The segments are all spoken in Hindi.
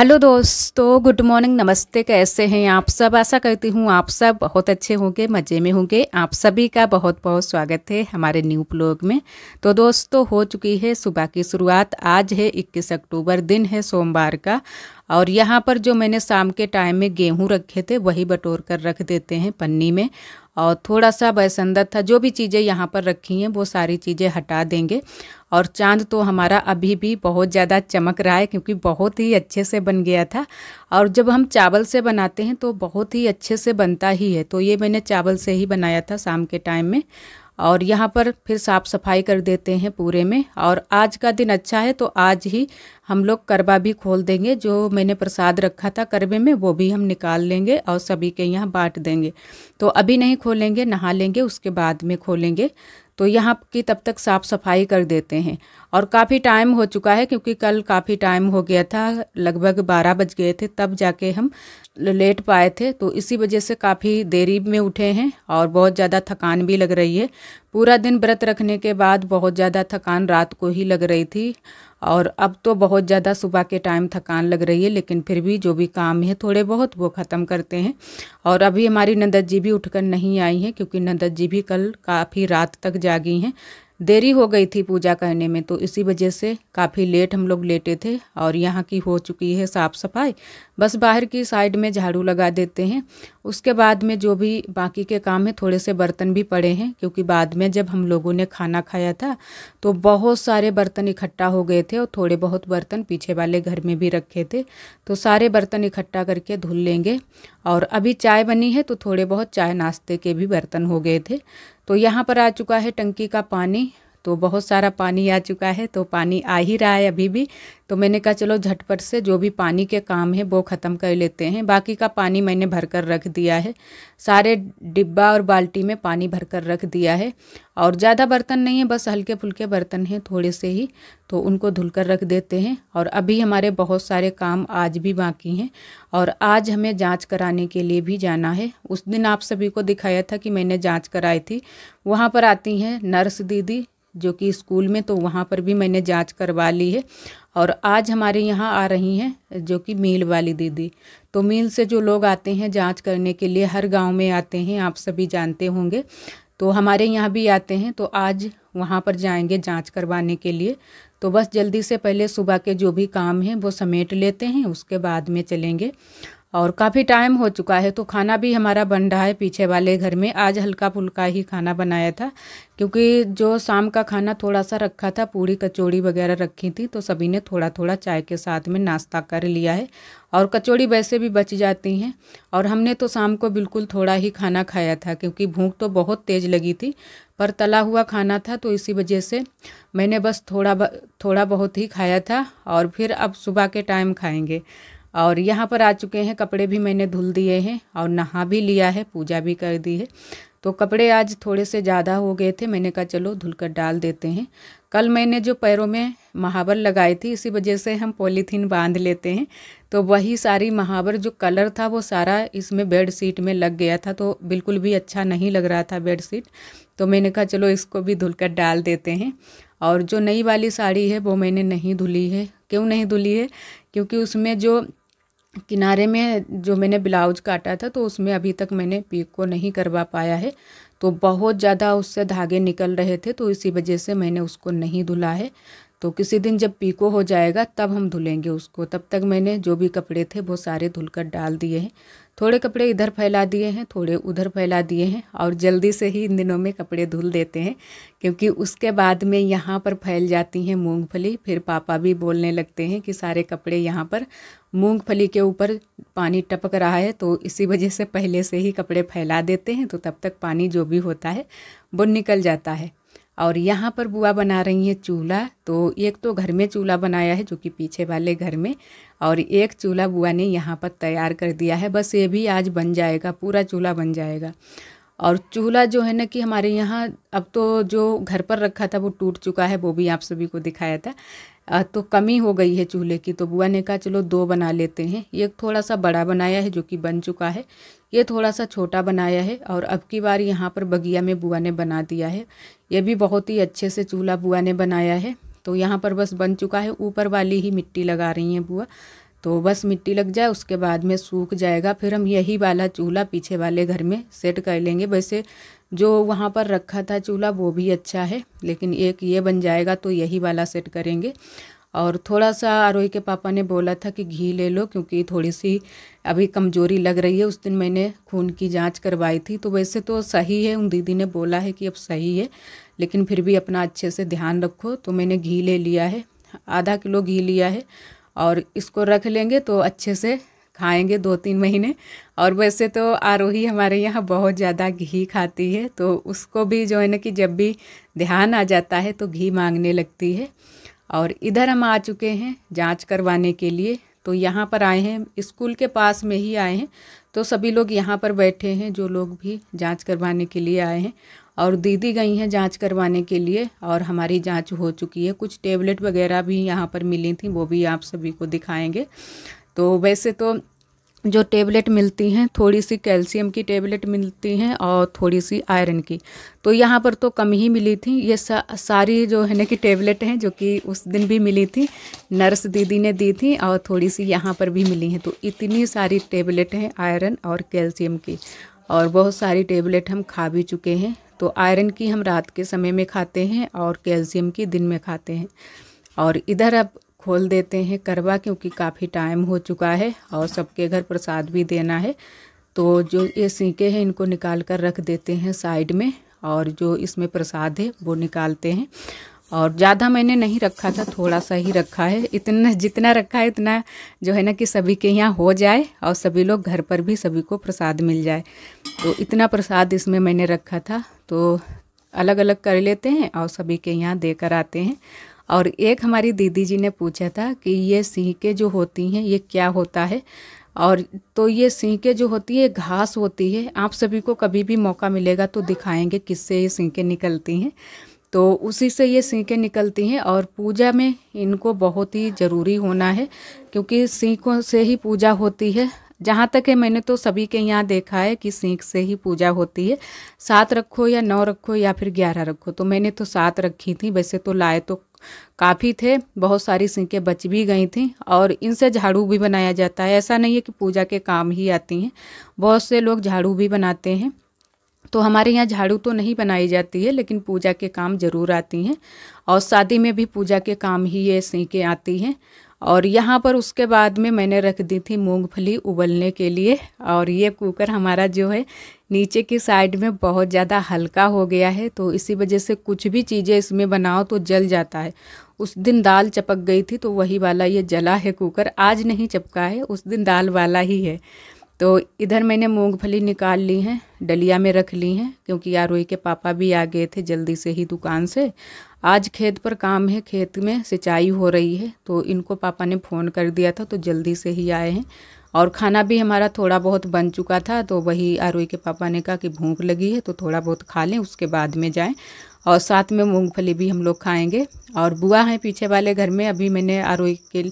हेलो दोस्तों गुड मॉर्निंग नमस्ते कैसे हैं आप सब आशा करती हूँ आप सब बहुत अच्छे होंगे मज़े में होंगे आप सभी का बहुत बहुत स्वागत है हमारे न्यू ब्लॉग में तो दोस्तों हो चुकी है सुबह की शुरुआत आज है 21 अक्टूबर दिन है सोमवार का और यहाँ पर जो मैंने शाम के टाइम में गेहूँ रखे थे वही बटोर कर रख देते हैं पन्नी में और थोड़ा सा बैसंदा था जो भी चीज़ें यहाँ पर रखी हैं वो सारी चीज़ें हटा देंगे और चांद तो हमारा अभी भी बहुत ज़्यादा चमक रहा है क्योंकि बहुत ही अच्छे से बन गया था और जब हम चावल से बनाते हैं तो बहुत ही अच्छे से बनता ही है तो ये मैंने चावल से ही बनाया था शाम के टाइम में और यहाँ पर फिर साफ़ सफाई कर देते हैं पूरे में और आज का दिन अच्छा है तो आज ही हम लोग करवा भी खोल देंगे जो मैंने प्रसाद रखा था करवे में वो भी हम निकाल लेंगे और सभी के यहाँ बांट देंगे तो अभी नहीं खोलेंगे नहा लेंगे उसके बाद में खोलेंगे तो यहाँ की तब तक साफ़ सफाई कर देते हैं और काफ़ी टाइम हो चुका है क्योंकि कल काफ़ी टाइम हो गया था लगभग बारह बज गए थे तब जाके हम लेट पाए थे तो इसी वजह से काफ़ी देरी में उठे हैं और बहुत ज़्यादा थकान भी लग रही है पूरा दिन व्रत रखने के बाद बहुत ज़्यादा थकान रात को ही लग रही थी और अब तो बहुत ज़्यादा सुबह के टाइम थकान लग रही है लेकिन फिर भी जो भी काम है थोड़े बहुत वो ख़त्म करते हैं और अभी हमारी नंदत जी भी उठकर नहीं आई हैं क्योंकि नंदत जी भी कल काफ़ी रात तक जागी हैं देरी हो गई थी पूजा करने में तो इसी वजह से काफ़ी लेट हम लोग लेटे थे और यहाँ की हो चुकी है साफ़ सफाई बस बाहर की साइड में झाड़ू लगा देते हैं उसके बाद में जो भी बाकी के काम है थोड़े से बर्तन भी पड़े हैं क्योंकि बाद में जब हम लोगों ने खाना खाया था तो बहुत सारे बर्तन इकट्ठा हो गए थे और थोड़े बहुत बर्तन पीछे वाले घर में भी रखे थे तो सारे बर्तन इकट्ठा करके धुल लेंगे और अभी चाय बनी है तो थोड़े बहुत चाय नाश्ते के भी बर्तन हो गए थे तो यहाँ पर आ चुका है टंकी का पानी तो बहुत सारा पानी आ चुका है तो पानी आ ही रहा है अभी भी तो मैंने कहा चलो झटपट से जो भी पानी के काम है वो ख़त्म कर लेते हैं बाकी का पानी मैंने भर कर रख दिया है सारे डिब्बा और बाल्टी में पानी भर कर रख दिया है और ज़्यादा बर्तन नहीं है बस हल्के फुल्के बर्तन हैं थोड़े से ही तो उनको धुल कर रख देते हैं और अभी हमारे बहुत सारे काम आज भी बाकी हैं और आज हमें जाँच कराने के लिए भी जाना है उस दिन आप सभी को दिखाया था कि मैंने जाँच कराई थी वहाँ पर आती हैं नर्स दीदी जो कि स्कूल में तो वहाँ पर भी मैंने जांच करवा ली है और आज हमारे यहाँ आ रही हैं जो कि मील वाली दीदी तो मील से जो लोग आते हैं जांच करने के लिए हर गांव में आते हैं आप सभी जानते होंगे तो हमारे यहाँ भी आते हैं तो आज वहाँ पर जाएंगे जांच करवाने के लिए तो बस जल्दी से पहले सुबह के जो भी काम हैं वो समेट लेते हैं उसके बाद में चलेंगे और काफ़ी टाइम हो चुका है तो खाना भी हमारा बन रहा है पीछे वाले घर में आज हल्का फुल्का ही खाना बनाया था क्योंकि जो शाम का खाना थोड़ा सा रखा था पूड़ी कचौड़ी वगैरह रखी थी तो सभी ने थोड़ा थोड़ा चाय के साथ में नाश्ता कर लिया है और कचौड़ी वैसे भी बच जाती हैं और हमने तो शाम को बिल्कुल थोड़ा ही खाना खाया था क्योंकि भूख तो बहुत तेज़ लगी थी पर तला हुआ खाना था तो इसी वजह से मैंने बस थोड़ा थोड़ा बहुत ही खाया था और फिर अब सुबह के टाइम खाएंगे और यहाँ पर आ चुके हैं कपड़े भी मैंने धुल दिए हैं और नहा भी लिया है पूजा भी कर दी है तो कपड़े आज थोड़े से ज़्यादा हो गए थे मैंने कहा चलो धुलकर डाल देते हैं कल मैंने जो पैरों में महावर लगाई थी इसी वजह से हम पॉलीथीन बांध लेते हैं तो वही सारी महावर जो कलर था वो सारा इसमें बेड शीट में लग गया था तो बिल्कुल भी अच्छा नहीं लग रहा था बेड शीट तो मैंने कहा चलो इसको भी धुलकर डाल देते हैं और जो नई वाली साड़ी है वो मैंने नहीं धुली है क्यों नहीं धुली है क्योंकि उसमें जो किनारे में जो मैंने ब्लाउज काटा था तो उसमें अभी तक मैंने पीक को नहीं करवा पाया है तो बहुत ज़्यादा उससे धागे निकल रहे थे तो इसी वजह से मैंने उसको नहीं धुला है तो किसी दिन जब पीको हो जाएगा तब हम धुलेंगे उसको तब तक मैंने जो भी कपड़े थे वो सारे धुलकर डाल दिए हैं थोड़े कपड़े इधर फैला दिए हैं थोड़े उधर फैला दिए हैं और जल्दी से ही इन दिनों में कपड़े धुल देते हैं क्योंकि उसके बाद में यहाँ पर फैल जाती हैं मूंगफली फिर पापा भी बोलने लगते हैं कि सारे कपड़े यहाँ पर मूँगफली के ऊपर पानी टपक रहा है तो इसी वजह से पहले से ही कपड़े फैला देते हैं तो तब तक पानी जो भी होता है वो निकल जाता है और यहाँ पर बुआ बना रही हैं चूल्हा तो एक तो घर में चूल्हा बनाया है जो कि पीछे वाले घर में और एक चूल्हा बुआ ने यहाँ पर तैयार कर दिया है बस ये भी आज बन जाएगा पूरा चूल्हा बन जाएगा और चूल्हा जो है ना कि हमारे यहाँ अब तो जो घर पर रखा था वो टूट चुका है वो भी आप सभी को दिखाया था तो कमी हो गई है चूल्हे की तो बुआ ने कहा चलो दो बना लेते हैं एक थोड़ा सा बड़ा बनाया है जो कि बन चुका है ये थोड़ा सा छोटा बनाया है और अब की बार यहाँ पर बगिया में बुआ ने बना दिया है ये भी बहुत ही अच्छे से चूल्हा बुआ ने बनाया है तो यहाँ पर बस बन चुका है ऊपर वाली ही मिट्टी लगा रही हैं बुआ तो बस मिट्टी लग जाए उसके बाद में सूख जाएगा फिर हम यही वाला चूल्हा पीछे वाले घर में सेट कर लेंगे वैसे जो वहाँ पर रखा था चूल्हा वो भी अच्छा है लेकिन एक ये बन जाएगा तो यही वाला सेट करेंगे और थोड़ा सा आरोही के पापा ने बोला था कि घी ले लो क्योंकि थोड़ी सी अभी कमजोरी लग रही है उस दिन मैंने खून की जांच करवाई थी तो वैसे तो सही है उन दीदी ने बोला है कि अब सही है लेकिन फिर भी अपना अच्छे से ध्यान रखो तो मैंने घी ले लिया है आधा किलो घी लिया है और इसको रख लेंगे तो अच्छे से खाएंगे दो तीन महीने और वैसे तो आरोही हमारे यहाँ बहुत ज़्यादा घी खाती है तो उसको भी जो है ना कि जब भी ध्यान आ जाता है तो घी मांगने लगती है और इधर हम आ चुके हैं जांच करवाने के लिए तो यहाँ पर आए हैं स्कूल के पास में ही आए हैं तो सभी लोग यहाँ पर बैठे हैं जो लोग भी जांच करवाने के लिए आए हैं और दीदी गई हैं जांच करवाने के लिए और हमारी जांच हो चुकी है कुछ टेबलेट वगैरह भी यहाँ पर मिली थी वो भी आप सभी को दिखाएंगे तो वैसे तो जो टेबलेट मिलती हैं थोड़ी सी कैल्शियम की टेबलेट मिलती हैं और थोड़ी सी आयरन की तो यहाँ पर तो कम ही मिली थी ये सा, सारी जो है ना कि टेबलेट हैं जो कि उस दिन भी मिली थी नर्स दीदी ने दी थी और थोड़ी सी यहाँ पर भी मिली हैं तो इतनी सारी टेबलेट हैं आयरन और कैल्शियम की और बहुत सारी टेबलेट हम खा भी चुके हैं तो आयरन की हम रात के समय में खाते हैं और कैल्शियम की दिन में खाते हैं और इधर अब खोल देते हैं करवा क्योंकि काफ़ी टाइम हो चुका है और सबके घर प्रसाद भी देना है तो जो ये सीके हैं इनको निकाल कर रख देते हैं साइड में और जो इसमें प्रसाद है वो निकालते हैं और ज़्यादा मैंने नहीं रखा था थोड़ा सा ही रखा है इतना जितना रखा है इतना जो है ना कि सभी के यहाँ हो जाए और सभी लोग घर पर भी सभी को प्रसाद मिल जाए तो इतना प्रसाद इसमें मैंने रखा था तो अलग अलग कर लेते हैं और सभी के यहाँ देकर आते हैं और एक हमारी दीदी जी ने पूछा था कि ये सीके जो होती हैं ये क्या होता है और तो ये सीके जो होती है घास होती है आप सभी को कभी भी मौका मिलेगा तो दिखाएंगे किससे ये सीके निकलती हैं तो उसी से ये सीखें निकलती हैं और पूजा में इनको बहुत ही ज़रूरी होना है क्योंकि सीखों से ही पूजा होती है जहाँ तक है मैंने तो सभी के यहाँ देखा है कि सीख से ही पूजा होती है सात रखो या नौ रखो या फिर ग्यारह रखो तो मैंने तो सात रखी थी वैसे तो लाए तो काफ़ी थे बहुत सारी सीखें बच भी गई थी और इनसे झाड़ू भी बनाया जाता है ऐसा नहीं है कि पूजा के काम ही आती हैं बहुत से लोग झाड़ू भी बनाते हैं तो हमारे यहाँ झाड़ू तो नहीं बनाई जाती है लेकिन पूजा के काम ज़रूर आती हैं और शादी में भी पूजा के काम ही ये सीखें आती हैं और यहाँ पर उसके बाद में मैंने रख दी थी मूंगफली उबलने के लिए और ये कुकर हमारा जो है नीचे की साइड में बहुत ज़्यादा हल्का हो गया है तो इसी वजह से कुछ भी चीज़ें इसमें बनाओ तो जल जाता है उस दिन दाल चपक गई थी तो वही वाला ये जला है कुकर आज नहीं चपका है उस दिन दाल वाला ही है तो इधर मैंने मूंगफली निकाल ली हैं डलिया में रख ली हैं क्योंकि आरोही के पापा भी आ गए थे जल्दी से ही दुकान से आज खेत पर काम है खेत में सिंचाई हो रही है तो इनको पापा ने फ़ोन कर दिया था तो जल्दी से ही आए हैं और खाना भी हमारा थोड़ा बहुत बन चुका था तो वही आरोही के पापा ने कहा कि भूख लगी है तो थोड़ा बहुत खा लें उसके बाद में जाएँ और साथ में मूँगफली भी हम लोग खाएँगे और बुआ हैं पीछे वाले घर में अभी मैंने आरोही के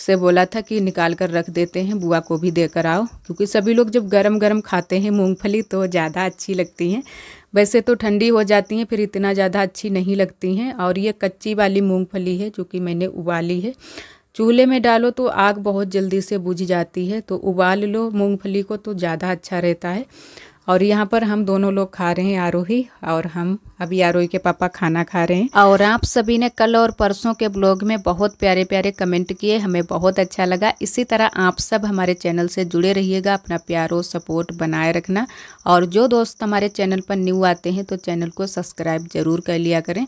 से बोला था कि निकाल कर रख देते हैं बुआ को भी देकर आओ क्योंकि सभी लोग जब गरम गरम खाते हैं मूंगफली तो ज़्यादा अच्छी लगती हैं वैसे तो ठंडी हो जाती हैं फिर इतना ज़्यादा अच्छी नहीं लगती हैं और ये कच्ची वाली मूंगफली है जो कि मैंने उबाली है चूल्हे में डालो तो आग बहुत जल्दी से बुझ जाती है तो उबाल लो मूँगफली को तो ज़्यादा अच्छा रहता है और यहाँ पर हम दोनों लोग खा रहे हैं आरोही और हम अभी आरोही के पापा खाना खा रहे हैं और आप सभी ने कल और परसों के ब्लॉग में बहुत प्यारे प्यारे कमेंट किए हमें बहुत अच्छा लगा इसी तरह आप सब हमारे चैनल से जुड़े रहिएगा अपना प्यार और सपोर्ट बनाए रखना और जो दोस्त हमारे चैनल पर न्यू आते हैं तो चैनल को सब्सक्राइब जरूर कर लिया करें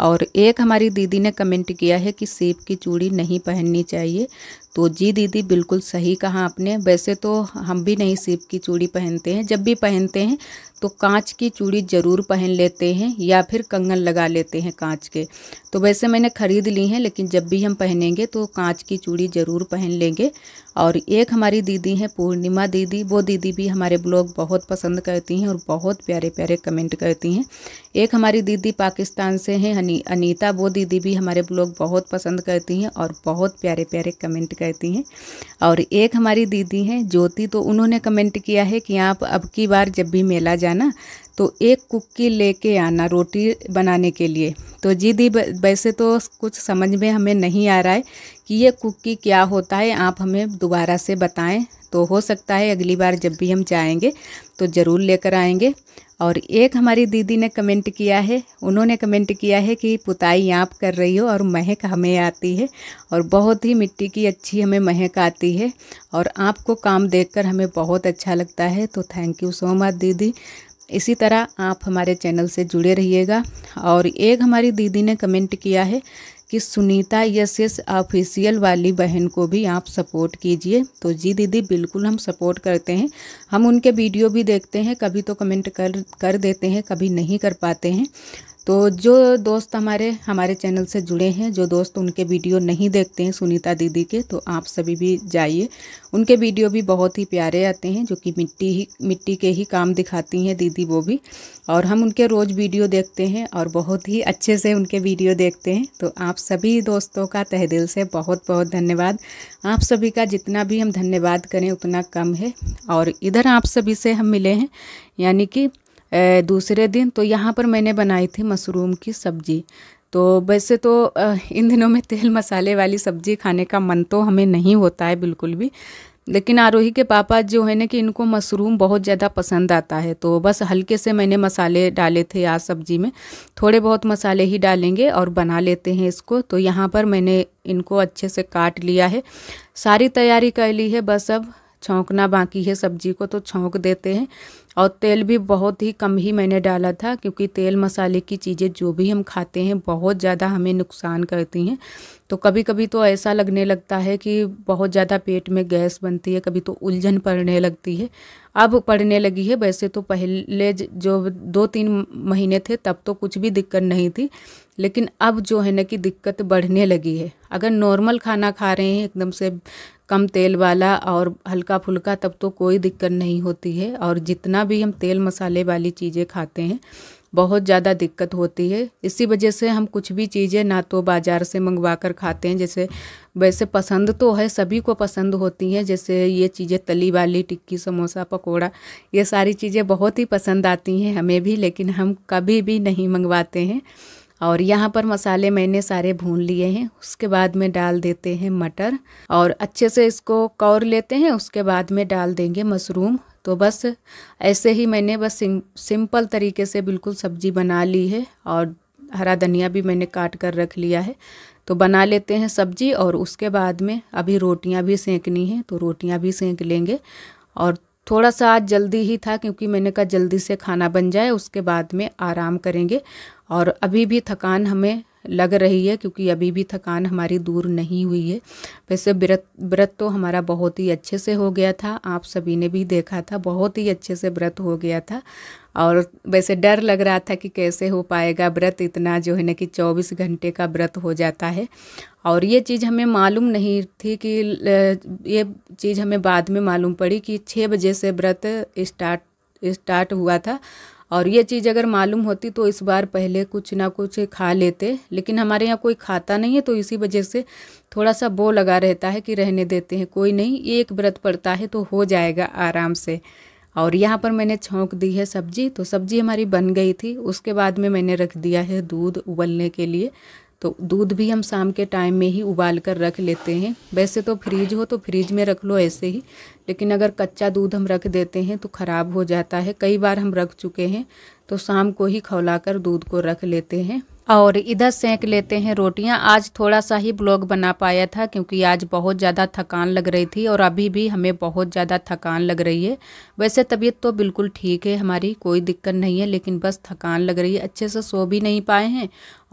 और एक हमारी दीदी ने कमेंट किया है कि सेब की चूड़ी नहीं पहननी चाहिए तो जी दीदी बिल्कुल सही कहा आपने वैसे तो हम भी नहीं सेब की चूड़ी पहनते हैं जब भी पहनते हैं तो कांच की चूड़ी ज़रूर पहन लेते हैं या फिर कंगन लगा लेते हैं कांच के तो वैसे मैंने ख़रीद ली हैं लेकिन जब भी हम पहनेंगे तो कांच की चूड़ी ज़रूर पहन लेंगे और एक हमारी दीदी हैं पूर्णिमा दीदी वो दीदी भी हमारे ब्लॉग बहुत पसंद करती हैं और बहुत प्यारे प्यारे कमेंट करती हैं एक हमारी दीदी पाकिस्तान से हैं अनीता वो दीदी भी हमारे ब्लॉग बहुत पसंद करती हैं और बहुत प्यारे प्यारे कमेंट करती हैं और एक हमारी दीदी हैं ज्योति तो उन्होंने कमेंट किया है कि आप अब की बार जब भी मेला जाए गया ना तो एक कुकी लेके आना रोटी बनाने के लिए तो जी दी वैसे तो कुछ समझ में हमें नहीं आ रहा है कि ये कुकी क्या होता है आप हमें दोबारा से बताएं तो हो सकता है अगली बार जब भी हम जाएंगे तो ज़रूर लेकर आएंगे और एक हमारी दीदी ने कमेंट किया है उन्होंने कमेंट किया है कि पुताई आप कर रही हो और महक हमें आती है और बहुत ही मिट्टी की अच्छी हमें महक आती है और आपको काम देखकर हमें बहुत अच्छा लगता है तो थैंक यू सो मच दीदी इसी तरह आप हमारे चैनल से जुड़े रहिएगा और एक हमारी दीदी ने कमेंट किया है कि सुनीता यस यस ऑफिशियल वाली बहन को भी आप सपोर्ट कीजिए तो जी दीदी बिल्कुल हम सपोर्ट करते हैं हम उनके वीडियो भी देखते हैं कभी तो कमेंट कर कर देते हैं कभी नहीं कर पाते हैं तो जो दोस्त हमारे हमारे चैनल से जुड़े हैं जो दोस्त उनके वीडियो नहीं देखते हैं सुनीता दीदी के तो आप सभी भी जाइए उनके वीडियो भी बहुत ही प्यारे आते हैं जो कि मिट्टी ही मिट्टी के ही काम दिखाती हैं दीदी वो भी और हम उनके रोज़ वीडियो देखते हैं और बहुत ही अच्छे से उनके वीडियो देखते हैं तो आप सभी दोस्तों का तह दिल से बहुत बहुत धन्यवाद आप सभी का जितना भी हम धन्यवाद करें उतना कम है और इधर आप सभी से हम मिले हैं यानी कि दूसरे दिन तो यहाँ पर मैंने बनाई थी मशरूम की सब्ज़ी तो वैसे तो इन दिनों में तेल मसाले वाली सब्ज़ी खाने का मन तो हमें नहीं होता है बिल्कुल भी लेकिन आरोही के पापा जो है ना कि इनको मशरूम बहुत ज़्यादा पसंद आता है तो बस हल्के से मैंने मसाले डाले थे आज सब्जी में थोड़े बहुत मसाले ही डालेंगे और बना लेते हैं इसको तो यहाँ पर मैंने इनको अच्छे से काट लिया है सारी तैयारी कर ली है बस अब छोंकना बाकी है सब्जी को तो छोंक देते हैं और तेल भी बहुत ही कम ही मैंने डाला था क्योंकि तेल मसाले की चीज़ें जो भी हम खाते हैं बहुत ज़्यादा हमें नुकसान करती हैं तो कभी कभी तो ऐसा लगने लगता है कि बहुत ज़्यादा पेट में गैस बनती है कभी तो उलझन पड़ने लगती है अब पड़ने लगी है वैसे तो पहले जो दो तीन महीने थे तब तो कुछ भी दिक्कत नहीं थी लेकिन अब जो है ना कि दिक्कत बढ़ने लगी है अगर नॉर्मल खाना खा रहे हैं एकदम से कम तेल वाला और हल्का फुल्का तब तो कोई दिक्कत नहीं होती है और जितना भी हम तेल मसाले वाली चीज़ें खाते हैं बहुत ज़्यादा दिक्कत होती है इसी वजह से हम कुछ भी चीज़ें ना तो बाज़ार से मंगवा कर खाते हैं जैसे वैसे पसंद तो है सभी को पसंद होती हैं जैसे ये चीज़ें तली वाली टिक्की समोसा पकोड़ा ये सारी चीज़ें बहुत ही पसंद आती हैं हमें भी लेकिन हम कभी भी नहीं मंगवाते हैं और यहाँ पर मसाले मैंने सारे भून लिए हैं उसके बाद में डाल देते हैं मटर और अच्छे से इसको कौर लेते हैं उसके बाद में डाल देंगे मशरूम तो बस ऐसे ही मैंने बस सिं, सिंपल तरीके से बिल्कुल सब्जी बना ली है और हरा धनिया भी मैंने काट कर रख लिया है तो बना लेते हैं सब्जी और उसके बाद में अभी रोटियां भी सेंकनी हैं तो रोटियां भी सेंक लेंगे और थोड़ा सा आज जल्दी ही था क्योंकि मैंने कहा जल्दी से खाना बन जाए उसके बाद में आराम करेंगे और अभी भी थकान हमें लग रही है क्योंकि अभी भी थकान हमारी दूर नहीं हुई है वैसे व्रत व्रत तो हमारा बहुत ही अच्छे से हो गया था आप सभी ने भी देखा था बहुत ही अच्छे से व्रत हो गया था और वैसे डर लग रहा था कि कैसे हो पाएगा व्रत इतना जो है ना कि चौबीस घंटे का व्रत हो जाता है और ये चीज़ हमें मालूम नहीं थी कि ये चीज़ हमें बाद में मालूम पड़ी कि छः बजे से व्रत स्टार्ट स्टार्ट हुआ था और ये चीज़ अगर मालूम होती तो इस बार पहले कुछ ना कुछ खा लेते लेकिन हमारे यहाँ कोई खाता नहीं है तो इसी वजह से थोड़ा सा बो लगा रहता है कि रहने देते हैं कोई नहीं एक व्रत पड़ता है तो हो जाएगा आराम से और यहाँ पर मैंने छोंक दी है सब्जी तो सब्जी हमारी बन गई थी उसके बाद में मैंने रख दिया है दूध उबलने के लिए तो दूध भी हम शाम के टाइम में ही उबाल कर रख लेते हैं वैसे तो फ्रीज हो तो फ्रीज में रख लो ऐसे ही लेकिन अगर कच्चा दूध हम रख देते हैं तो ख़राब हो जाता है कई बार हम रख चुके हैं तो शाम को ही खौलाकर दूध को रख लेते हैं और इधर सेंक लेते हैं रोटियां आज थोड़ा सा ही ब्लॉग बना पाया था क्योंकि आज बहुत ज़्यादा थकान लग रही थी और अभी भी हमें बहुत ज़्यादा थकान लग रही है वैसे तबीयत तो बिल्कुल ठीक है हमारी कोई दिक्कत नहीं है लेकिन बस थकान लग रही है अच्छे से सो भी नहीं पाए हैं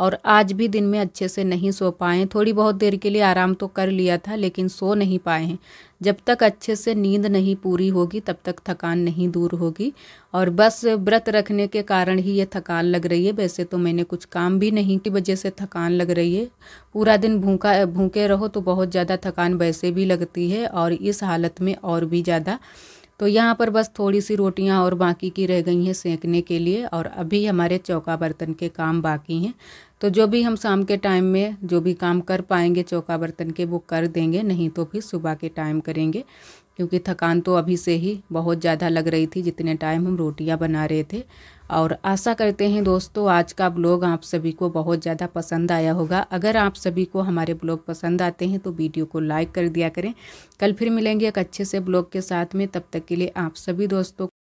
और आज भी दिन में अच्छे से नहीं सो पाए थोड़ी बहुत देर के लिए आराम तो कर लिया था लेकिन सो नहीं पाए हैं जब तक अच्छे से नींद नहीं पूरी होगी तब तक थकान नहीं दूर होगी और बस व्रत रखने के कारण ही ये थकान लग रही है वैसे तो मैंने कुछ काम भी नहीं की वजह से थकान लग रही है पूरा दिन भूखा भूखे रहो तो बहुत ज़्यादा थकान वैसे भी लगती है और इस हालत में और भी ज़्यादा तो यहाँ पर बस थोड़ी सी रोटियाँ और बाकी की रह गई हैं सेंकने के लिए और अभी हमारे चौका बर्तन के काम बाकी हैं तो जो भी हम शाम के टाइम में जो भी काम कर पाएंगे चौका बर्तन के वो कर देंगे नहीं तो फिर सुबह के टाइम करेंगे क्योंकि थकान तो अभी से ही बहुत ज़्यादा लग रही थी जितने टाइम हम रोटियाँ बना रहे थे और आशा करते हैं दोस्तों आज का ब्लॉग आप सभी को बहुत ज़्यादा पसंद आया होगा अगर आप सभी को हमारे ब्लॉग पसंद आते हैं तो वीडियो को लाइक कर दिया करें कल फिर मिलेंगे एक अच्छे से ब्लॉग के साथ में तब तक के लिए आप सभी दोस्तों